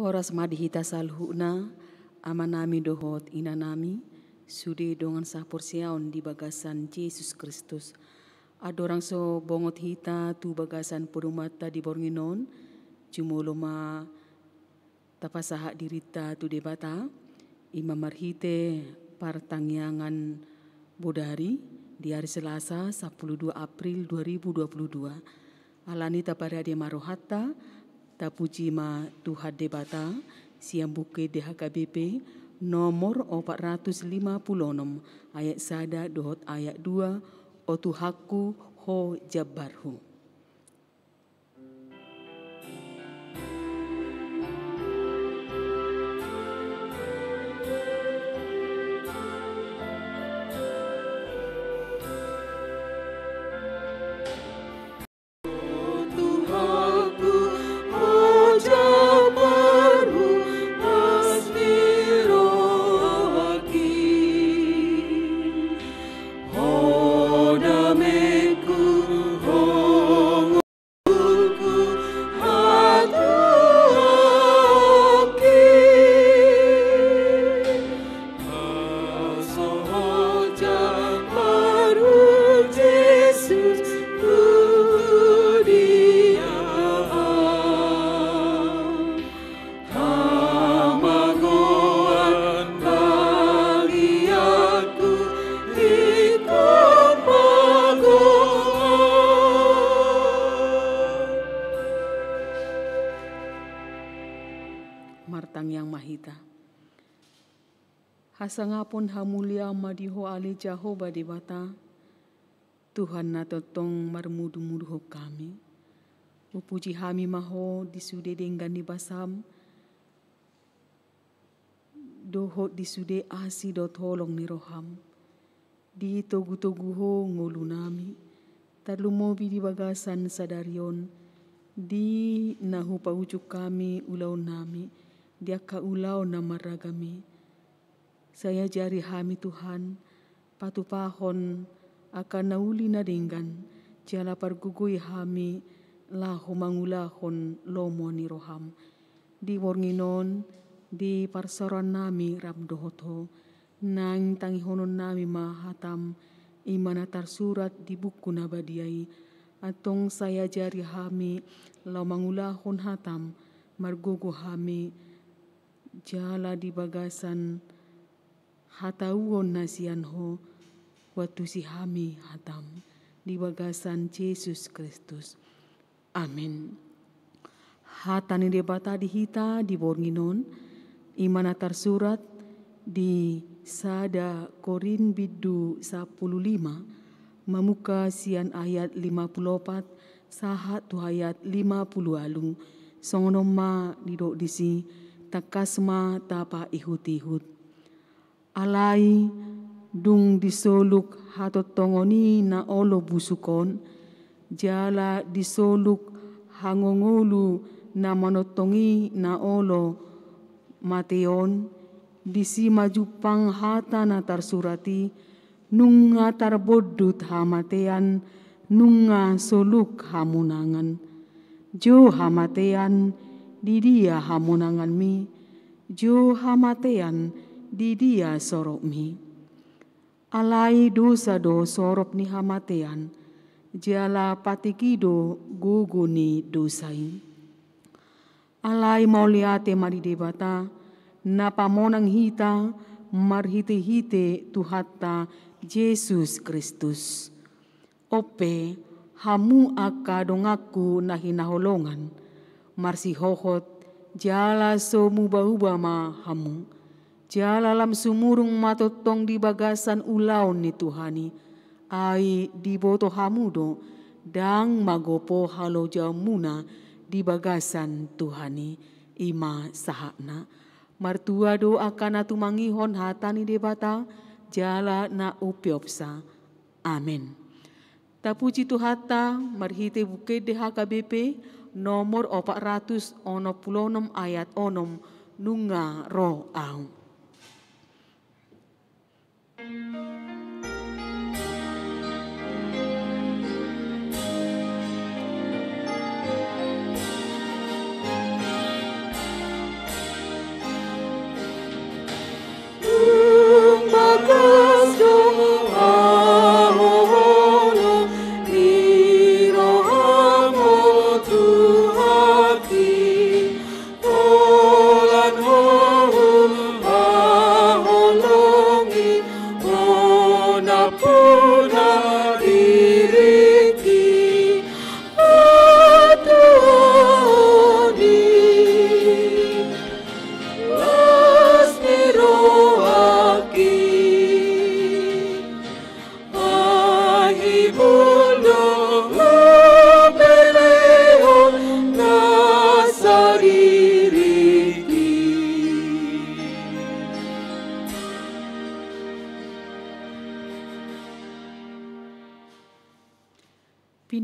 Horas madihita salhuna amanami dohot inanami sude dongan sah siaon di bagasan Yesus Kristus. Adorang so bongot hita tu bagasan podumata di Borginon bornginon ma tapasaha dirita tu debata imam marhite partangyangan bodari di hari Selasa 12 April 2022. Alani tapari de marohata ma Tuhan Debata, buke DHKBP, nomor 456, ayat sada dohot ayat 2, Otuhaku Ho Jabarhu. Sangapun hamulia madiho ali jaho badibata. Tuhan na totong marmudu-muduho kami. Upuji hami maho disude denggan basam. Doho disude asi tolong ni roham. Di togu-toguho ngolu nami. Tarlumobi di bagasan sadarion. Di nahu paucuk kami ulau nami. Dia ka ulau namaraga kami saya jari hami Tuhan, patu pahon akan nauli nadingan, jala pargugui hami lahu mangulahon lomo ni roham. Di wornginon, di parsaran nami ramdohoto, nang tangi tangihonon nami mahatam, imana surat di buku nabadiai, atong saya jari hami lau mangulahon hatam, margugu hami, jala di bagasan, hatauon nasianho hami hatam di bagasan Yesus Kristus. Amin. Hatani debata dihita di Borginon, imana tersurat di sada korin bidu 15 mamuka sian ayat 54 sahat tu ayat 50 alung songonoma di didok disi takasma tapa ihut-ihut alai dung disoluk hatot tongoni na olo busukon jala disoluk hangongolu na manotongi na olo mateon disi maju panghata na tarsurati nunga tarbodut hamatean nunga soluk hamunangan jo hamatean didia hamunangan mi jo hamatean di sorop mi. Alai dosa do sorop ni hamatean, jala patikido guguni dosai. Alai mauliate mari debata, napamonang hita marhite hite tuhatta Yesus Kristus. Ope hamu naholongan, nahinaholongan, hohot jala somu bahubama hamu Jalalam sumurung matotong di bagasan ulau ni Tuhani. Ai di boto hamudo dang magopo halo jamuna di bagasan Tuhani. Ima sahakna. Martua do akana hon hatani debata jala na upiopsa. Amin. Tapuji Tuhata marhite buke DHKBP nomor 400 ono pulonom ayat onom nunga ro aung. do not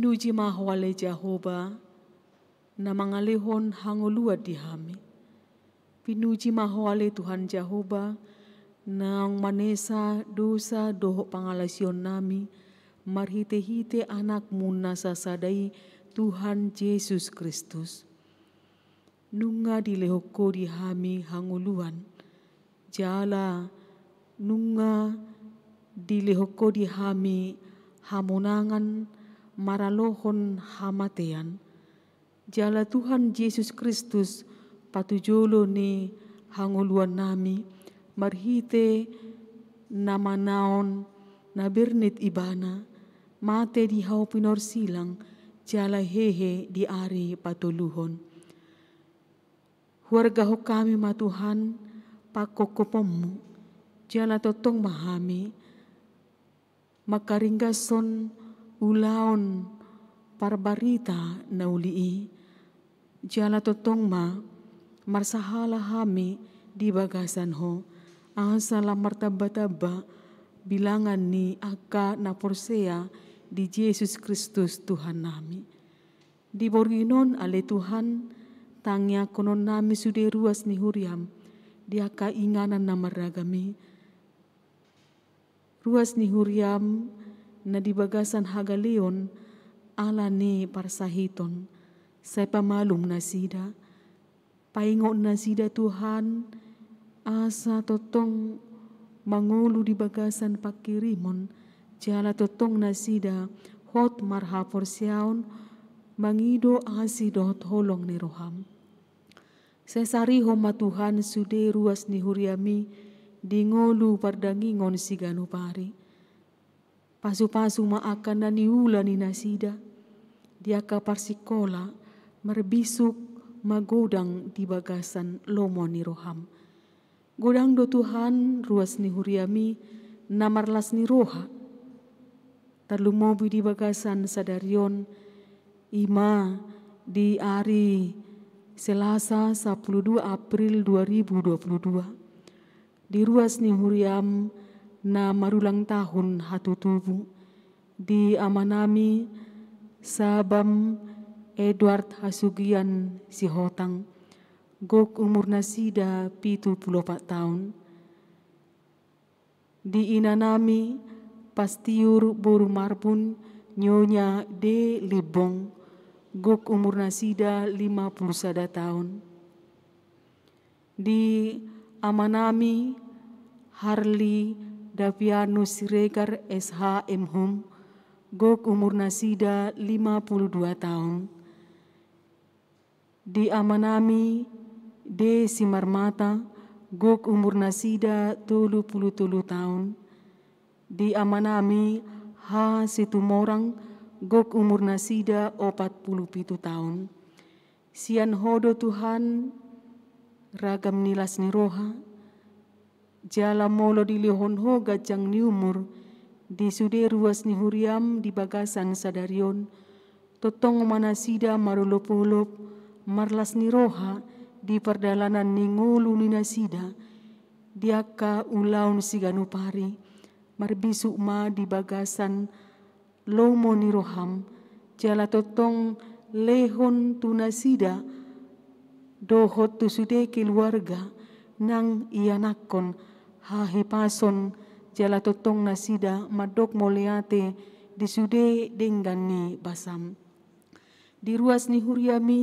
luji mahwale jahoba na mangalehon hangolua dihami. Pinuji mahwale Tuhan jahoba nang manesa dosa doho pangalasion nami, marhite-hite anak munasa sadai Tuhan Yesus Kristus. Nunga dilehoko dihami hanguluan, jala nunga dilehoko dihami hamunangan maralohon hamatean. Jala Tuhan Yesus Kristus patujolo ne hangoluan nami marhite nama naon nabirnit ibana mate di hau pinor silang jala hehe di ari patuluhon. warga ho kami matuhan pakokopomu jala totong mahami makaringgason ulaon parbarita naulii jala totong ma marsahala hami di bagasan ho asala martaba bilangan ni aka na porsea di Yesus Kristus Tuhan nami. Di borginon ale Tuhan tangya konon nami sude ruas ni huriam di aka inganan na maragami. Ruas ni huriam na dibagasan hagalion ala ni parsahiton sa pamalum na sida. Paingon na sida Tuhan asa totong mangulu dibagasan pakirimon jala totong na sida hot marha siaon mangido asidot holong ni roham. homa Tuhan sude ruas ni huriami dingolu ngon siganupari. pari pasu-pasu maakan dan ni nasida. Dia kapar sikola merbisuk magodang di bagasan lomo ni roham. Godang do Tuhan ruas ni huriami namarlas ni roha. Terlalu mobi di bagasan sadarion ima di hari Selasa 12 April 2022. Di ruas ni huriam na marulang tahun hatutubu di amanami sabam Edward Hasugian Sihotang gok umur nasida pitu puluh tahun di inanami pastiur buru marbun nyonya de libong gok umur nasida lima puluh sada tahun di amanami Harley Davianus Siregar SH Mhum, Gok umur Nasida 52 tahun, diamanami D. Simarmata, Gok umur Nasida 33 tahun, diamanami H. Situmorang, Gok umur Nasida 47 tahun, Sian Hodo Tuhan, ragam nilas niroha, jala molo di lehon gajang ni niumur, di sude ruas ni huriam di bagasan sadarion, totong sida marulopulop, marlas ni roha, di perdalanan ni ngulu ni nasida, diaka ulaun ganupari, marbisu ma di bagasan lomo ni roham, jala totong lehon tunasida, dohot tu tusude keluarga, nang ianakon pason jala totong nasida madok moliate disude denggani basam. Di ruas ni huriami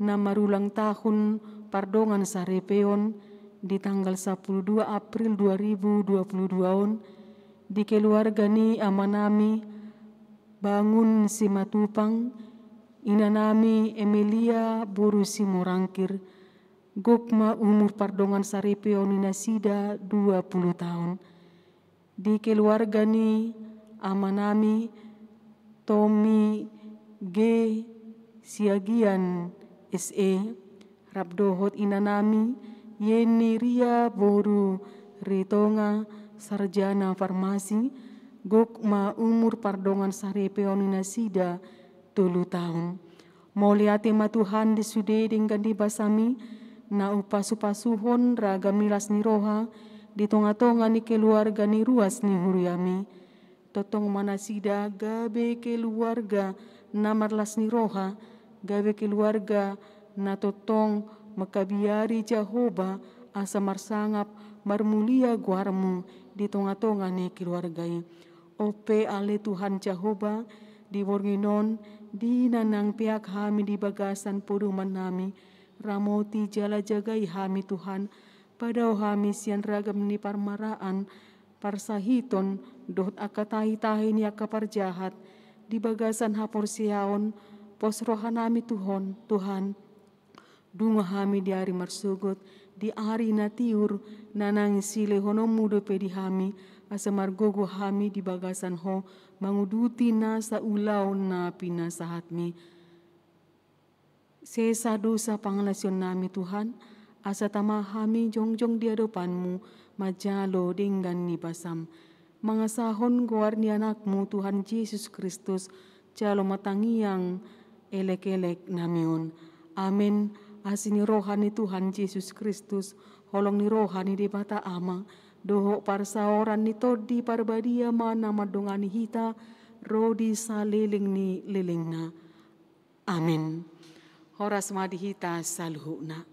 nama marulang tahun pardongan sarepeon di tanggal 12 April 2022 on di keluarga ni amanami bangun si matupang inanami Emilia buru Morangkir Gokma umur pardongan Saripio peonina sida 20 tahun. Di keluarga ni amanami Tommy G Siagian SE Rabdohot inanami Yeni Ria Boru Ritonga Sarjana Farmasi Gokma umur pardongan Saripio sida tulu tahun. mauliati ma Tuhan disudai dengan dibasami basami na upasupasuhon raga miras ni roha di tonga-tonga ni keluarga ni ruas ni huriami totong manasida gabe keluarga na marlas ni roha gabe keluarga na totong makabiari jahoba asa marsangap marmulia guarmu di tonga-tonga ni keluarga ope ale Tuhan jahoba di Borginon, di nanang pihak kami di bagasan puruman nami ramoti jala jagai hami Tuhan, pada hami sian ragam ni parmaraan, parsahiton, doht akatahi tahi ni akapar jahat, di bagasan hapor siaon, pos rohanami Tuhan, Tuhan, dunga hami di hari marsugot, di hari natiur, nanang sile hono mudo pedi hami, asamar gogo hami di bagasan ho, manguduti na sa ulaw na pinasahat mi, Sesa dosa pangalasion nami Tuhan, asa tama hami jongjong di hadapanmu, majalo dengan nibasam. Mangasahon guarni anakmu Tuhan Yesus Kristus, jalo matangiang elek-elek namiun. Amin. Asini rohani Tuhan Yesus Kristus, holong ni rohani di bata ama, doho parsaoran ni todi parbadia nama dongani hita, rodi saliling ni lilingna. Amin. horas madihitas sa luho na.